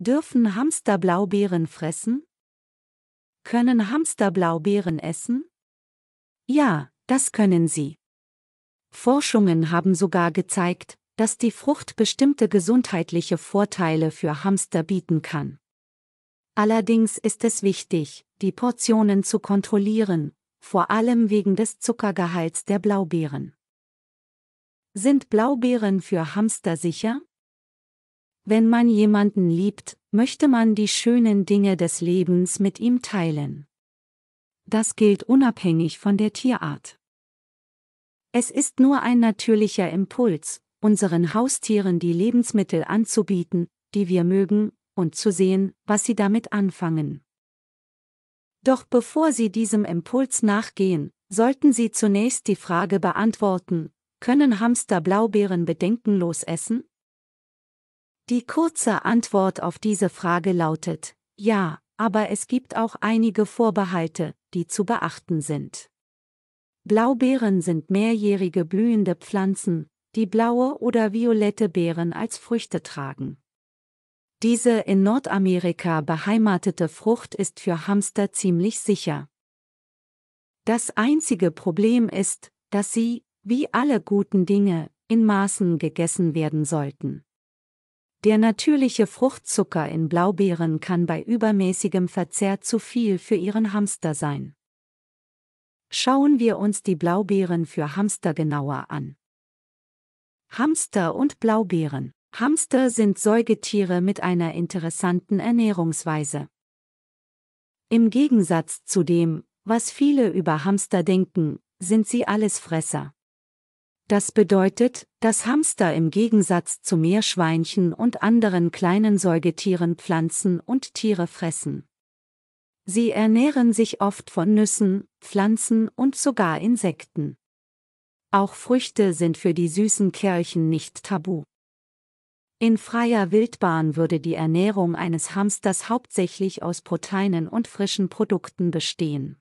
Dürfen Hamster Blaubeeren fressen? Können Hamster Blaubeeren essen? Ja, das können sie. Forschungen haben sogar gezeigt, dass die Frucht bestimmte gesundheitliche Vorteile für Hamster bieten kann. Allerdings ist es wichtig, die Portionen zu kontrollieren, vor allem wegen des Zuckergehalts der Blaubeeren. Sind Blaubeeren für Hamster sicher? Wenn man jemanden liebt, möchte man die schönen Dinge des Lebens mit ihm teilen. Das gilt unabhängig von der Tierart. Es ist nur ein natürlicher Impuls, unseren Haustieren die Lebensmittel anzubieten, die wir mögen, und zu sehen, was sie damit anfangen. Doch bevor Sie diesem Impuls nachgehen, sollten Sie zunächst die Frage beantworten, können Hamster Blaubeeren bedenkenlos essen? Die kurze Antwort auf diese Frage lautet, ja, aber es gibt auch einige Vorbehalte, die zu beachten sind. Blaubeeren sind mehrjährige blühende Pflanzen, die blaue oder violette Beeren als Früchte tragen. Diese in Nordamerika beheimatete Frucht ist für Hamster ziemlich sicher. Das einzige Problem ist, dass sie, wie alle guten Dinge, in Maßen gegessen werden sollten. Der natürliche Fruchtzucker in Blaubeeren kann bei übermäßigem Verzehr zu viel für Ihren Hamster sein. Schauen wir uns die Blaubeeren für Hamster genauer an. Hamster und Blaubeeren. Hamster sind Säugetiere mit einer interessanten Ernährungsweise. Im Gegensatz zu dem, was viele über Hamster denken, sind sie Allesfresser. Das bedeutet, dass Hamster im Gegensatz zu Meerschweinchen und anderen kleinen Säugetieren Pflanzen und Tiere fressen. Sie ernähren sich oft von Nüssen, Pflanzen und sogar Insekten. Auch Früchte sind für die süßen Kerlchen nicht tabu. In freier Wildbahn würde die Ernährung eines Hamsters hauptsächlich aus Proteinen und frischen Produkten bestehen.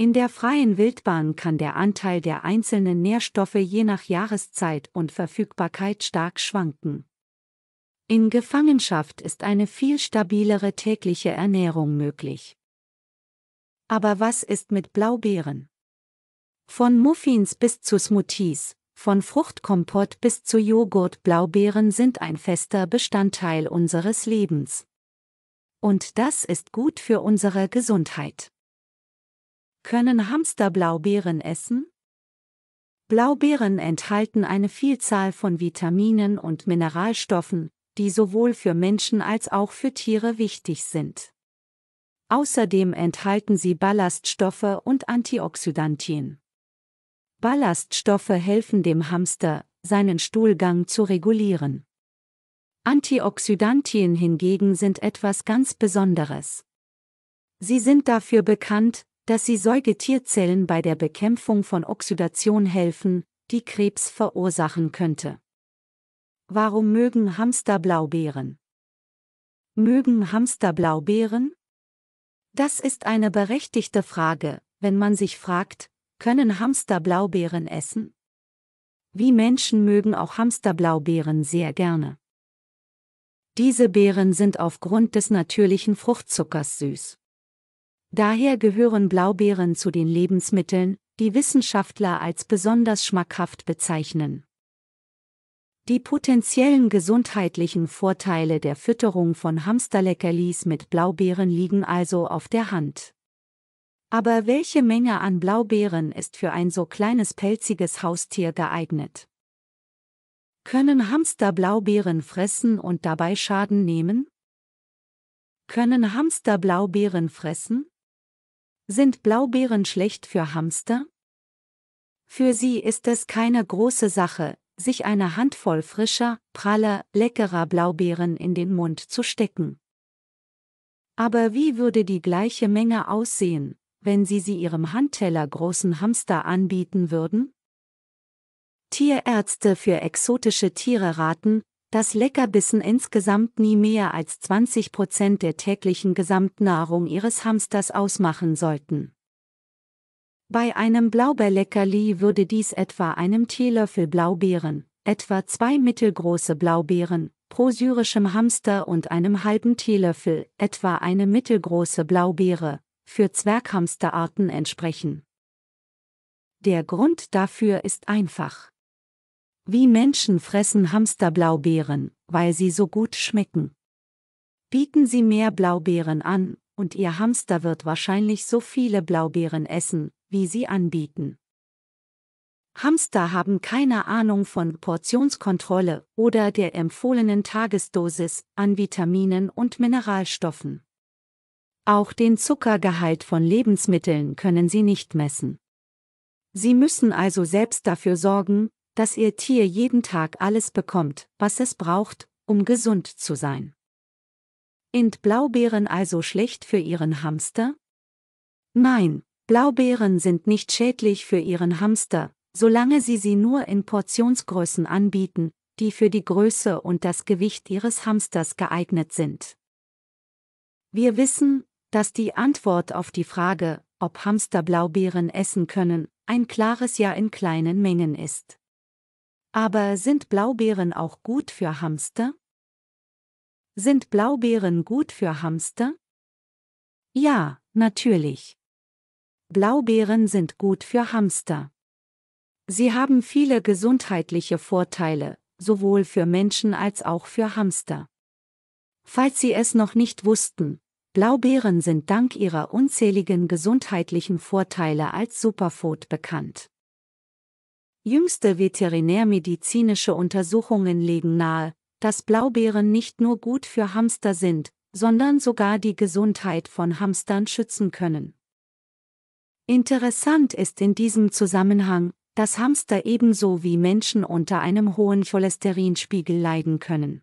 In der freien Wildbahn kann der Anteil der einzelnen Nährstoffe je nach Jahreszeit und Verfügbarkeit stark schwanken. In Gefangenschaft ist eine viel stabilere tägliche Ernährung möglich. Aber was ist mit Blaubeeren? Von Muffins bis zu Smoothies, von Fruchtkompott bis zu Joghurt Blaubeeren sind ein fester Bestandteil unseres Lebens. Und das ist gut für unsere Gesundheit. Können Hamster Blaubeeren essen? Blaubeeren enthalten eine Vielzahl von Vitaminen und Mineralstoffen, die sowohl für Menschen als auch für Tiere wichtig sind. Außerdem enthalten sie Ballaststoffe und Antioxidantien. Ballaststoffe helfen dem Hamster, seinen Stuhlgang zu regulieren. Antioxidantien hingegen sind etwas ganz Besonderes. Sie sind dafür bekannt, dass sie Säugetierzellen bei der Bekämpfung von Oxidation helfen, die Krebs verursachen könnte. Warum mögen Hamster Blaubeeren? Mögen Hamster Blaubeeren? Das ist eine berechtigte Frage, wenn man sich fragt, können Hamster Blaubeeren essen? Wie Menschen mögen auch Hamster Blaubeeren sehr gerne. Diese Beeren sind aufgrund des natürlichen Fruchtzuckers süß. Daher gehören Blaubeeren zu den Lebensmitteln, die Wissenschaftler als besonders schmackhaft bezeichnen. Die potenziellen gesundheitlichen Vorteile der Fütterung von Hamsterleckerlis mit Blaubeeren liegen also auf der Hand. Aber welche Menge an Blaubeeren ist für ein so kleines pelziges Haustier geeignet? Können Hamster Blaubeeren fressen und dabei Schaden nehmen? Können Hamster Blaubeeren fressen? Sind Blaubeeren schlecht für Hamster? Für sie ist es keine große Sache, sich eine Handvoll frischer, praller, leckerer Blaubeeren in den Mund zu stecken. Aber wie würde die gleiche Menge aussehen, wenn sie sie ihrem Handteller großen Hamster anbieten würden? Tierärzte für exotische Tiere raten, dass Leckerbissen insgesamt nie mehr als 20 der täglichen Gesamtnahrung ihres Hamsters ausmachen sollten. Bei einem Blaubeerleckerli würde dies etwa einem Teelöffel Blaubeeren, etwa zwei mittelgroße Blaubeeren, pro syrischem Hamster und einem halben Teelöffel, etwa eine mittelgroße Blaubeere, für Zwerghamsterarten entsprechen. Der Grund dafür ist einfach. Wie Menschen fressen Hamster Blaubeeren, weil sie so gut schmecken. Bieten Sie mehr Blaubeeren an, und Ihr Hamster wird wahrscheinlich so viele Blaubeeren essen, wie Sie anbieten. Hamster haben keine Ahnung von Portionskontrolle oder der empfohlenen Tagesdosis an Vitaminen und Mineralstoffen. Auch den Zuckergehalt von Lebensmitteln können sie nicht messen. Sie müssen also selbst dafür sorgen, dass ihr Tier jeden Tag alles bekommt, was es braucht, um gesund zu sein. Sind Blaubeeren also schlecht für Ihren Hamster? Nein, Blaubeeren sind nicht schädlich für Ihren Hamster, solange Sie sie nur in Portionsgrößen anbieten, die für die Größe und das Gewicht Ihres Hamsters geeignet sind. Wir wissen, dass die Antwort auf die Frage, ob Hamster Blaubeeren essen können, ein klares Ja in kleinen Mengen ist. Aber sind Blaubeeren auch gut für Hamster? Sind Blaubeeren gut für Hamster? Ja, natürlich. Blaubeeren sind gut für Hamster. Sie haben viele gesundheitliche Vorteile, sowohl für Menschen als auch für Hamster. Falls Sie es noch nicht wussten, Blaubeeren sind dank ihrer unzähligen gesundheitlichen Vorteile als Superfood bekannt. Jüngste veterinärmedizinische Untersuchungen legen nahe, dass Blaubeeren nicht nur gut für Hamster sind, sondern sogar die Gesundheit von Hamstern schützen können. Interessant ist in diesem Zusammenhang, dass Hamster ebenso wie Menschen unter einem hohen Cholesterinspiegel leiden können.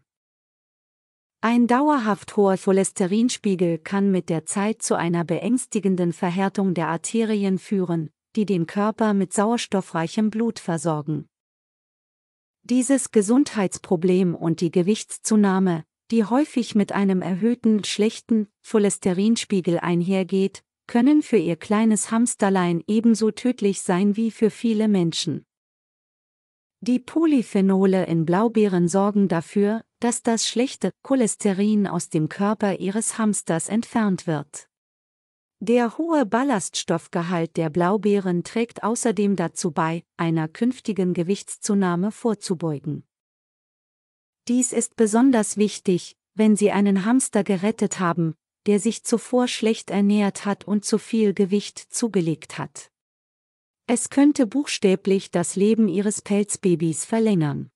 Ein dauerhaft hoher Cholesterinspiegel kann mit der Zeit zu einer beängstigenden Verhärtung der Arterien führen, die den Körper mit sauerstoffreichem Blut versorgen. Dieses Gesundheitsproblem und die Gewichtszunahme, die häufig mit einem erhöhten schlechten Cholesterinspiegel einhergeht, können für ihr kleines Hamsterlein ebenso tödlich sein wie für viele Menschen. Die Polyphenole in Blaubeeren sorgen dafür, dass das schlechte Cholesterin aus dem Körper ihres Hamsters entfernt wird. Der hohe Ballaststoffgehalt der Blaubeeren trägt außerdem dazu bei, einer künftigen Gewichtszunahme vorzubeugen. Dies ist besonders wichtig, wenn Sie einen Hamster gerettet haben, der sich zuvor schlecht ernährt hat und zu viel Gewicht zugelegt hat. Es könnte buchstäblich das Leben Ihres Pelzbabys verlängern.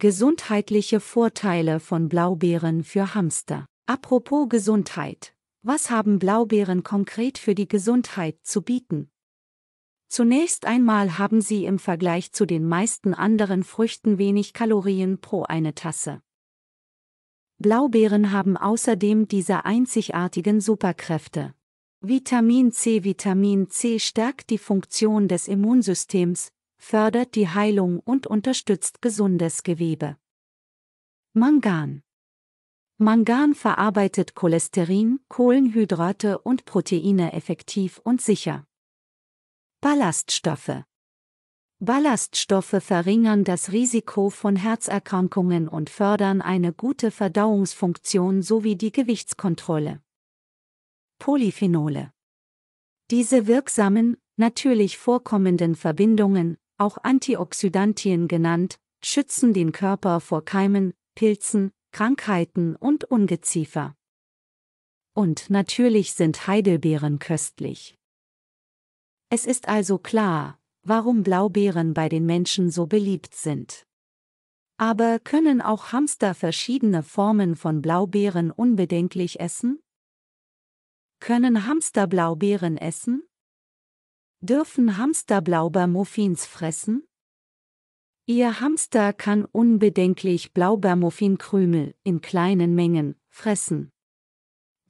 Gesundheitliche Vorteile von Blaubeeren für Hamster. Apropos Gesundheit. Was haben Blaubeeren konkret für die Gesundheit zu bieten? Zunächst einmal haben sie im Vergleich zu den meisten anderen Früchten wenig Kalorien pro eine Tasse. Blaubeeren haben außerdem diese einzigartigen Superkräfte. Vitamin C Vitamin C stärkt die Funktion des Immunsystems, fördert die Heilung und unterstützt gesundes Gewebe. Mangan Mangan verarbeitet Cholesterin, Kohlenhydrate und Proteine effektiv und sicher. Ballaststoffe Ballaststoffe verringern das Risiko von Herzerkrankungen und fördern eine gute Verdauungsfunktion sowie die Gewichtskontrolle. Polyphenole. Diese wirksamen, natürlich vorkommenden Verbindungen, auch Antioxidantien genannt, schützen den Körper vor Keimen, Pilzen, Krankheiten und Ungeziefer. Und natürlich sind Heidelbeeren köstlich. Es ist also klar, warum Blaubeeren bei den Menschen so beliebt sind. Aber können auch Hamster verschiedene Formen von Blaubeeren unbedenklich essen? Können Hamster Blaubeeren essen? Dürfen Hamster Blaubeermuffins fressen? Ihr Hamster kann unbedenklich Blaubeermuffinkrümel in kleinen Mengen fressen.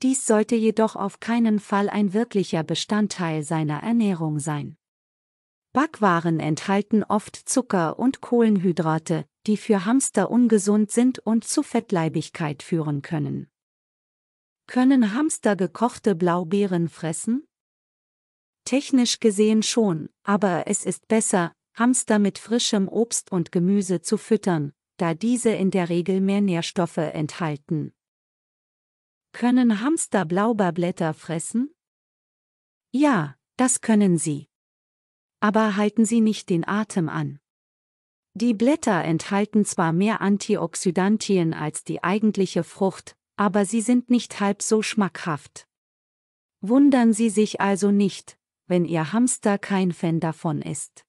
Dies sollte jedoch auf keinen Fall ein wirklicher Bestandteil seiner Ernährung sein. Backwaren enthalten oft Zucker und Kohlenhydrate, die für Hamster ungesund sind und zu Fettleibigkeit führen können. Können Hamster gekochte Blaubeeren fressen? Technisch gesehen schon, aber es ist besser, Hamster mit frischem Obst und Gemüse zu füttern, da diese in der Regel mehr Nährstoffe enthalten. Können Hamster Blaubeerblätter fressen? Ja, das können sie. Aber halten sie nicht den Atem an. Die Blätter enthalten zwar mehr Antioxidantien als die eigentliche Frucht, aber sie sind nicht halb so schmackhaft. Wundern Sie sich also nicht, wenn Ihr Hamster kein Fan davon ist.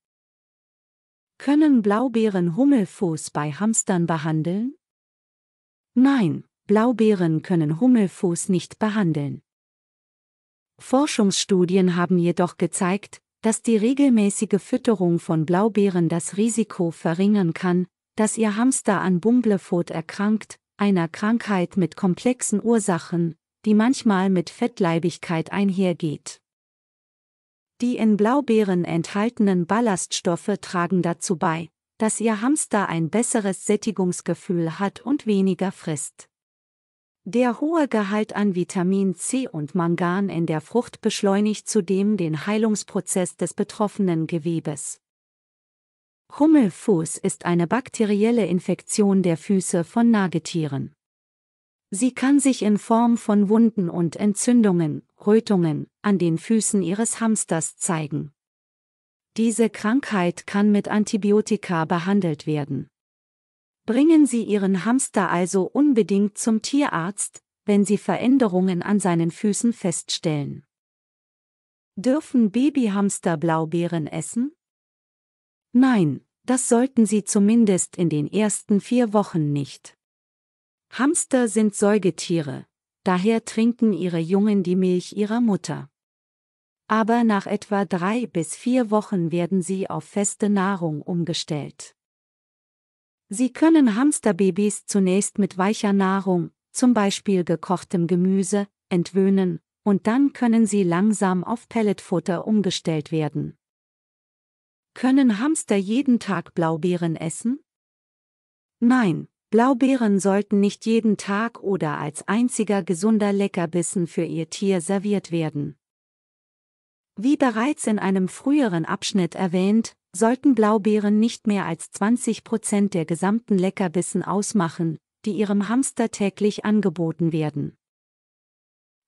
Können Blaubeeren Hummelfuß bei Hamstern behandeln? Nein, Blaubeeren können Hummelfuß nicht behandeln. Forschungsstudien haben jedoch gezeigt, dass die regelmäßige Fütterung von Blaubeeren das Risiko verringern kann, dass ihr Hamster an Bumblefoot erkrankt, einer Krankheit mit komplexen Ursachen, die manchmal mit Fettleibigkeit einhergeht. Die in Blaubeeren enthaltenen Ballaststoffe tragen dazu bei, dass Ihr Hamster ein besseres Sättigungsgefühl hat und weniger frisst. Der hohe Gehalt an Vitamin C und Mangan in der Frucht beschleunigt zudem den Heilungsprozess des betroffenen Gewebes. Hummelfuß ist eine bakterielle Infektion der Füße von Nagetieren. Sie kann sich in Form von Wunden und Entzündungen, Rötungen, an den Füßen ihres Hamsters zeigen. Diese Krankheit kann mit Antibiotika behandelt werden. Bringen Sie Ihren Hamster also unbedingt zum Tierarzt, wenn Sie Veränderungen an seinen Füßen feststellen. Dürfen Babyhamster Blaubeeren essen? Nein, das sollten Sie zumindest in den ersten vier Wochen nicht. Hamster sind Säugetiere, daher trinken ihre Jungen die Milch ihrer Mutter. Aber nach etwa drei bis vier Wochen werden sie auf feste Nahrung umgestellt. Sie können Hamsterbabys zunächst mit weicher Nahrung, zum Beispiel gekochtem Gemüse, entwöhnen, und dann können sie langsam auf Pelletfutter umgestellt werden. Können Hamster jeden Tag Blaubeeren essen? Nein, Blaubeeren sollten nicht jeden Tag oder als einziger gesunder Leckerbissen für ihr Tier serviert werden. Wie bereits in einem früheren Abschnitt erwähnt, sollten Blaubeeren nicht mehr als 20 der gesamten Leckerbissen ausmachen, die ihrem Hamster täglich angeboten werden.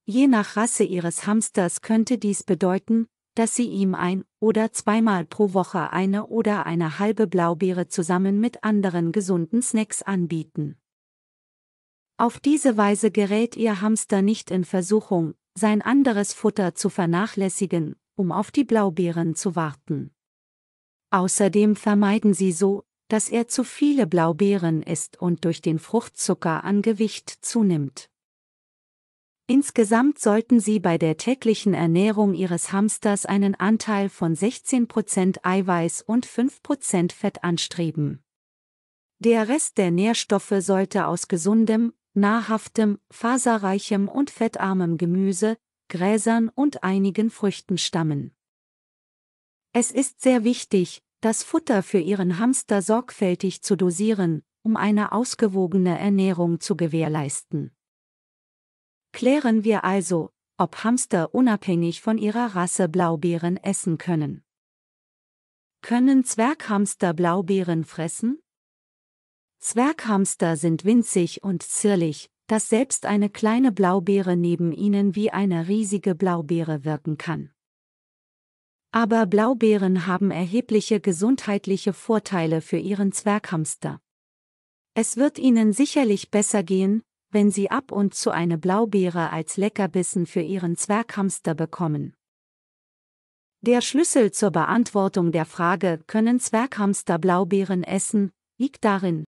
Je nach Rasse ihres Hamsters könnte dies bedeuten, dass sie ihm ein oder zweimal pro Woche eine oder eine halbe Blaubeere zusammen mit anderen gesunden Snacks anbieten. Auf diese Weise gerät ihr Hamster nicht in Versuchung, sein anderes Futter zu vernachlässigen, um auf die Blaubeeren zu warten. Außerdem vermeiden sie so, dass er zu viele Blaubeeren isst und durch den Fruchtzucker an Gewicht zunimmt. Insgesamt sollten Sie bei der täglichen Ernährung Ihres Hamsters einen Anteil von 16% Eiweiß und 5% Fett anstreben. Der Rest der Nährstoffe sollte aus gesundem, nahrhaftem, faserreichem und fettarmem Gemüse, Gräsern und einigen Früchten stammen. Es ist sehr wichtig, das Futter für Ihren Hamster sorgfältig zu dosieren, um eine ausgewogene Ernährung zu gewährleisten. Klären wir also, ob Hamster unabhängig von ihrer Rasse Blaubeeren essen können. Können Zwerghamster Blaubeeren fressen? Zwerghamster sind winzig und zierlich, dass selbst eine kleine Blaubeere neben ihnen wie eine riesige Blaubeere wirken kann. Aber Blaubeeren haben erhebliche gesundheitliche Vorteile für ihren Zwerghamster. Es wird ihnen sicherlich besser gehen, wenn sie ab und zu eine Blaubeere als Leckerbissen für ihren Zwerghamster bekommen. Der Schlüssel zur Beantwortung der Frage, können Zwerghamster Blaubeeren essen, liegt darin,